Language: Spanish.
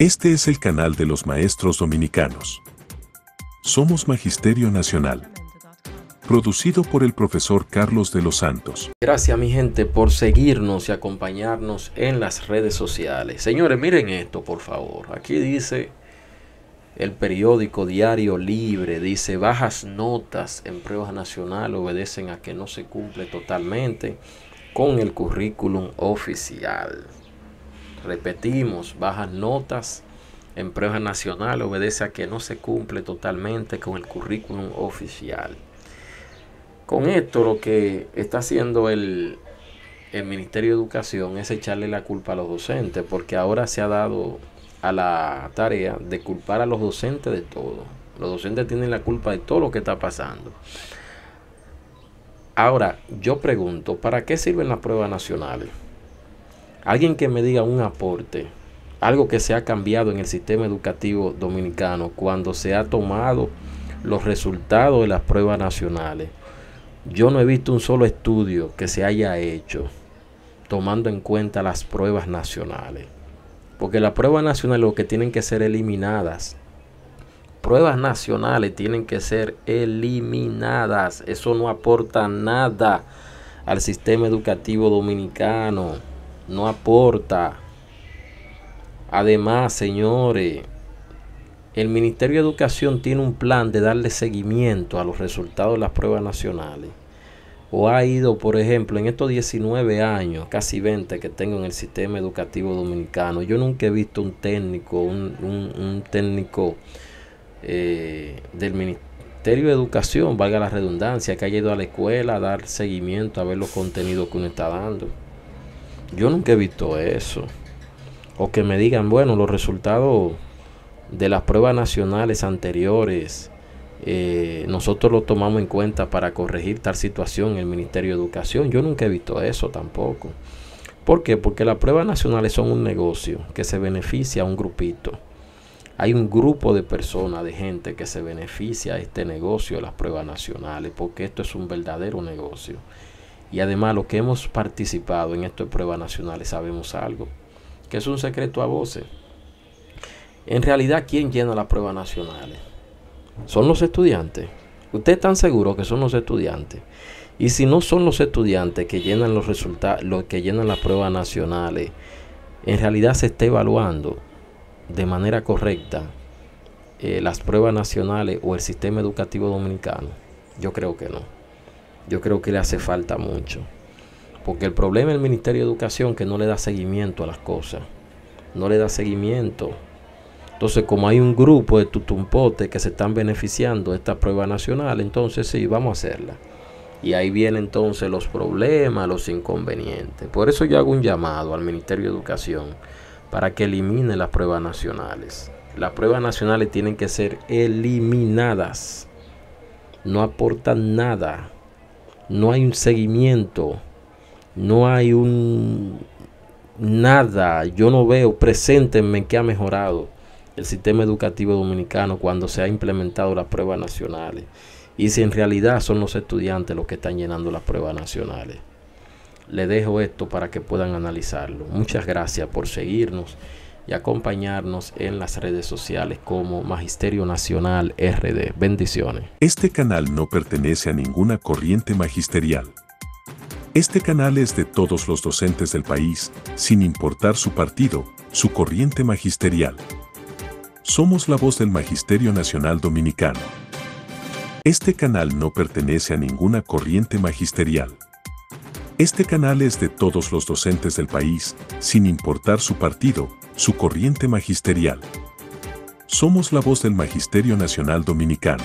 Este es el canal de los maestros dominicanos. Somos Magisterio Nacional. Producido por el profesor Carlos de los Santos. Gracias mi gente por seguirnos y acompañarnos en las redes sociales. Señores, miren esto por favor. Aquí dice el periódico Diario Libre. Dice bajas notas en pruebas nacional obedecen a que no se cumple totalmente con el currículum oficial repetimos, bajas notas en pruebas nacionales obedece a que no se cumple totalmente con el currículum oficial. Con esto lo que está haciendo el, el Ministerio de Educación es echarle la culpa a los docentes, porque ahora se ha dado a la tarea de culpar a los docentes de todo. Los docentes tienen la culpa de todo lo que está pasando. Ahora, yo pregunto, ¿para qué sirven las pruebas nacionales? Alguien que me diga un aporte, algo que se ha cambiado en el sistema educativo dominicano cuando se ha tomado los resultados de las pruebas nacionales. Yo no he visto un solo estudio que se haya hecho tomando en cuenta las pruebas nacionales. Porque las pruebas nacionales lo que tienen que ser eliminadas. Pruebas nacionales tienen que ser eliminadas. Eso no aporta nada al sistema educativo dominicano no aporta. Además, señores, el Ministerio de Educación tiene un plan de darle seguimiento a los resultados de las pruebas nacionales. O ha ido, por ejemplo, en estos 19 años, casi 20 que tengo en el sistema educativo dominicano, yo nunca he visto un técnico, un, técnico eh, del Ministerio de Educación, valga la redundancia, que haya ido a la escuela a dar seguimiento, a ver los contenidos que uno está dando. Yo nunca he visto eso. O que me digan, bueno, los resultados de las pruebas nacionales anteriores, eh, nosotros lo tomamos en cuenta para corregir tal situación en el Ministerio de Educación. Yo nunca he visto eso tampoco. ¿Por qué? Porque las pruebas nacionales son un negocio que se beneficia a un grupito. Hay un grupo de personas, de gente que se beneficia a este negocio de las pruebas nacionales, porque esto es un verdadero negocio. Y además los que hemos participado en estas pruebas nacionales sabemos algo, que es un secreto a voces. En realidad, ¿quién llena las pruebas nacionales? Son los estudiantes. Ustedes están seguros que son los estudiantes. Y si no son los estudiantes que llenan los resultados, los que llenan las pruebas nacionales, en realidad se está evaluando de manera correcta eh, las pruebas nacionales o el sistema educativo dominicano. Yo creo que no yo creo que le hace falta mucho. Porque el problema el Ministerio de Educación que no le da seguimiento a las cosas. No le da seguimiento. Entonces, como hay un grupo de tutumpotes que se están beneficiando de esta prueba nacional, entonces sí, vamos a hacerla. Y ahí vienen entonces los problemas, los inconvenientes. Por eso yo hago un llamado al Ministerio de Educación para que elimine las pruebas nacionales. Las pruebas nacionales tienen que ser eliminadas. No aportan nada no hay un seguimiento, no hay un nada, yo no veo preséntenme que ha mejorado el sistema educativo dominicano cuando se ha implementado las pruebas nacionales y si en realidad son los estudiantes los que están llenando las pruebas nacionales. Le dejo esto para que puedan analizarlo. Muchas gracias por seguirnos y acompañarnos en las redes sociales como Magisterio Nacional RD. Bendiciones. Este canal no pertenece a ninguna corriente magisterial. Este canal es de todos los docentes del país, sin importar su partido, su corriente magisterial. Somos la voz del Magisterio Nacional Dominicano. Este canal no pertenece a ninguna corriente magisterial. Este canal es de todos los docentes del país, sin importar su partido, su corriente magisterial. Somos la voz del Magisterio Nacional Dominicano.